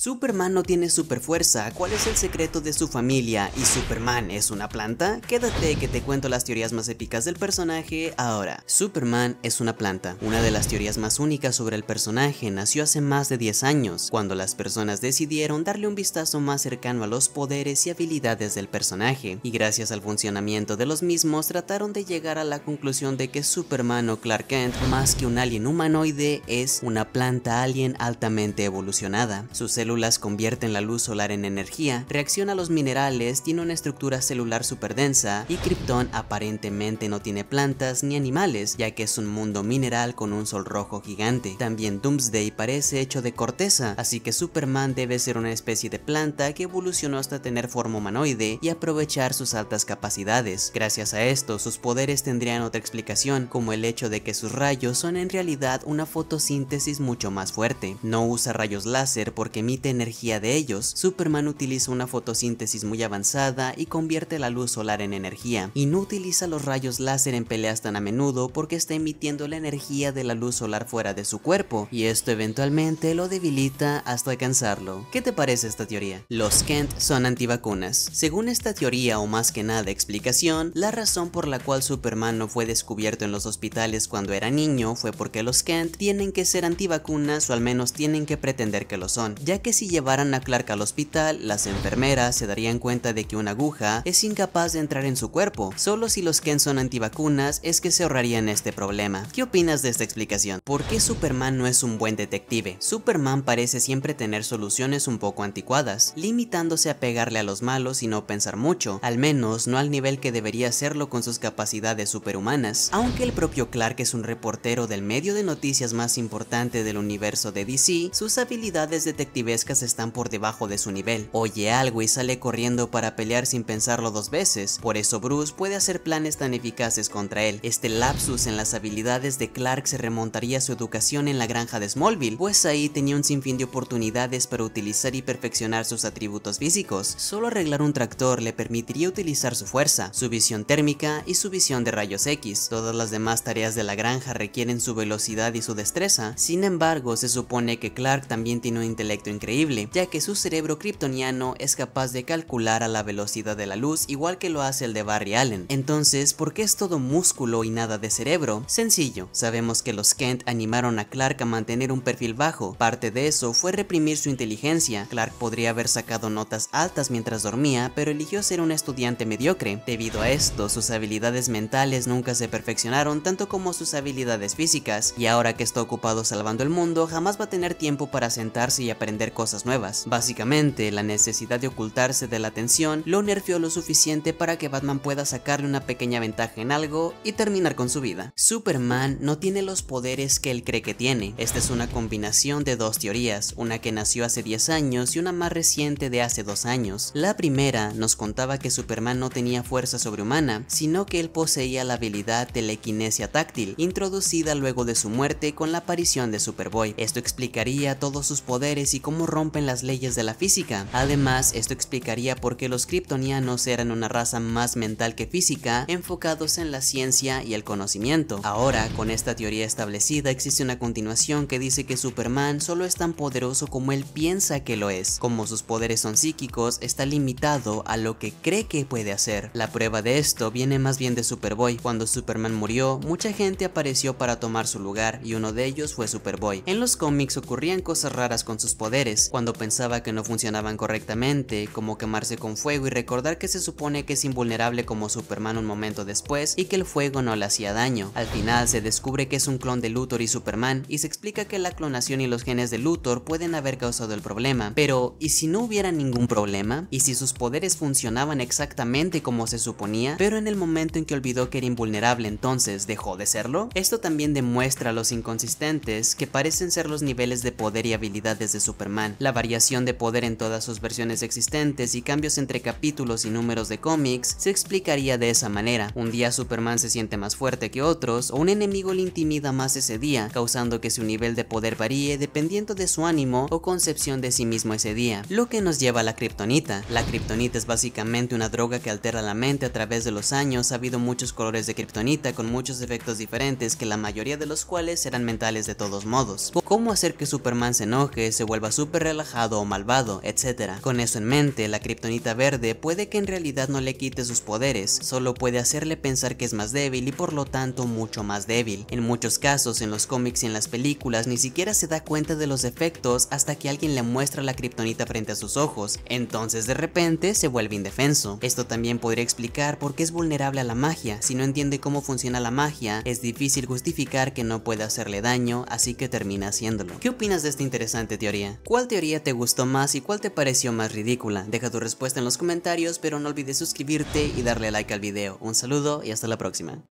Superman no tiene fuerza? ¿cuál es el secreto de su familia? ¿Y Superman es una planta? Quédate que te cuento las teorías más épicas del personaje ahora. Superman es una planta. Una de las teorías más únicas sobre el personaje nació hace más de 10 años, cuando las personas decidieron darle un vistazo más cercano a los poderes y habilidades del personaje, y gracias al funcionamiento de los mismos trataron de llegar a la conclusión de que Superman o Clark Kent, más que un alien humanoide, es una planta alien altamente evolucionada. Su células convierten la luz solar en energía, reacciona a los minerales, tiene una estructura celular densa y Krypton aparentemente no tiene plantas ni animales, ya que es un mundo mineral con un sol rojo gigante. También Doomsday parece hecho de corteza, así que Superman debe ser una especie de planta que evolucionó hasta tener forma humanoide y aprovechar sus altas capacidades. Gracias a esto, sus poderes tendrían otra explicación, como el hecho de que sus rayos son en realidad una fotosíntesis mucho más fuerte. No usa rayos láser porque emite energía de ellos, Superman utiliza una fotosíntesis muy avanzada y convierte la luz solar en energía, y no utiliza los rayos láser en peleas tan a menudo porque está emitiendo la energía de la luz solar fuera de su cuerpo, y esto eventualmente lo debilita hasta alcanzarlo. ¿Qué te parece esta teoría? Los Kent son antivacunas. Según esta teoría o más que nada explicación, la razón por la cual Superman no fue descubierto en los hospitales cuando era niño fue porque los Kent tienen que ser antivacunas o al menos tienen que pretender que lo son, ya que si llevaran a Clark al hospital, las enfermeras se darían cuenta de que una aguja es incapaz de entrar en su cuerpo. Solo si los Ken son antivacunas es que se ahorrarían este problema. ¿Qué opinas de esta explicación? ¿Por qué Superman no es un buen detective? Superman parece siempre tener soluciones un poco anticuadas, limitándose a pegarle a los malos y no pensar mucho, al menos no al nivel que debería hacerlo con sus capacidades superhumanas. Aunque el propio Clark es un reportero del medio de noticias más importante del universo de DC, sus habilidades detectives están por debajo de su nivel. Oye algo y sale corriendo para pelear sin pensarlo dos veces, por eso Bruce puede hacer planes tan eficaces contra él. Este lapsus en las habilidades de Clark se remontaría a su educación en la granja de Smallville, pues ahí tenía un sinfín de oportunidades para utilizar y perfeccionar sus atributos físicos. Solo arreglar un tractor le permitiría utilizar su fuerza, su visión térmica y su visión de rayos X. Todas las demás tareas de la granja requieren su velocidad y su destreza, sin embargo se supone que Clark también tiene un intelecto increíble ya que su cerebro kryptoniano es capaz de calcular a la velocidad de la luz igual que lo hace el de Barry Allen. Entonces, ¿por qué es todo músculo y nada de cerebro? Sencillo, sabemos que los Kent animaron a Clark a mantener un perfil bajo, parte de eso fue reprimir su inteligencia, Clark podría haber sacado notas altas mientras dormía, pero eligió ser un estudiante mediocre. Debido a esto, sus habilidades mentales nunca se perfeccionaron tanto como sus habilidades físicas, y ahora que está ocupado salvando el mundo, jamás va a tener tiempo para sentarse y aprender cosas nuevas. Básicamente, la necesidad de ocultarse de la atención lo nervió lo suficiente para que Batman pueda sacarle una pequeña ventaja en algo y terminar con su vida. Superman no tiene los poderes que él cree que tiene. Esta es una combinación de dos teorías, una que nació hace 10 años y una más reciente de hace 2 años. La primera nos contaba que Superman no tenía fuerza sobrehumana, sino que él poseía la habilidad telequinesia táctil, introducida luego de su muerte con la aparición de Superboy. Esto explicaría todos sus poderes y cómo rompen las leyes de la física. Además, esto explicaría por qué los kryptonianos eran una raza más mental que física, enfocados en la ciencia y el conocimiento. Ahora, con esta teoría establecida, existe una continuación que dice que Superman solo es tan poderoso como él piensa que lo es. Como sus poderes son psíquicos, está limitado a lo que cree que puede hacer. La prueba de esto viene más bien de Superboy. Cuando Superman murió, mucha gente apareció para tomar su lugar y uno de ellos fue Superboy. En los cómics ocurrían cosas raras con sus poderes cuando pensaba que no funcionaban correctamente, como quemarse con fuego y recordar que se supone que es invulnerable como Superman un momento después y que el fuego no le hacía daño. Al final se descubre que es un clon de Luthor y Superman y se explica que la clonación y los genes de Luthor pueden haber causado el problema, pero ¿y si no hubiera ningún problema? ¿Y si sus poderes funcionaban exactamente como se suponía, pero en el momento en que olvidó que era invulnerable entonces dejó de serlo? Esto también demuestra los inconsistentes que parecen ser los niveles de poder y habilidades de Superman la variación de poder en todas sus versiones existentes y cambios entre capítulos y números de cómics se explicaría de esa manera. Un día Superman se siente más fuerte que otros o un enemigo le intimida más ese día, causando que su nivel de poder varíe dependiendo de su ánimo o concepción de sí mismo ese día, lo que nos lleva a la kriptonita. La kriptonita es básicamente una droga que altera la mente a través de los años, ha habido muchos colores de kriptonita con muchos efectos diferentes que la mayoría de los cuales eran mentales de todos modos. ¿Cómo hacer que Superman se enoje, se vuelva super? relajado o malvado, etcétera Con eso en mente, la criptonita verde puede que en realidad no le quite sus poderes, solo puede hacerle pensar que es más débil y por lo tanto mucho más débil. En muchos casos, en los cómics y en las películas, ni siquiera se da cuenta de los efectos hasta que alguien le muestra la criptonita frente a sus ojos, entonces de repente se vuelve indefenso. Esto también podría explicar por qué es vulnerable a la magia, si no entiende cómo funciona la magia, es difícil justificar que no puede hacerle daño, así que termina haciéndolo. ¿Qué opinas de esta interesante teoría? ¿Cuál teoría te gustó más y cuál te pareció más ridícula? Deja tu respuesta en los comentarios, pero no olvides suscribirte y darle like al video. Un saludo y hasta la próxima.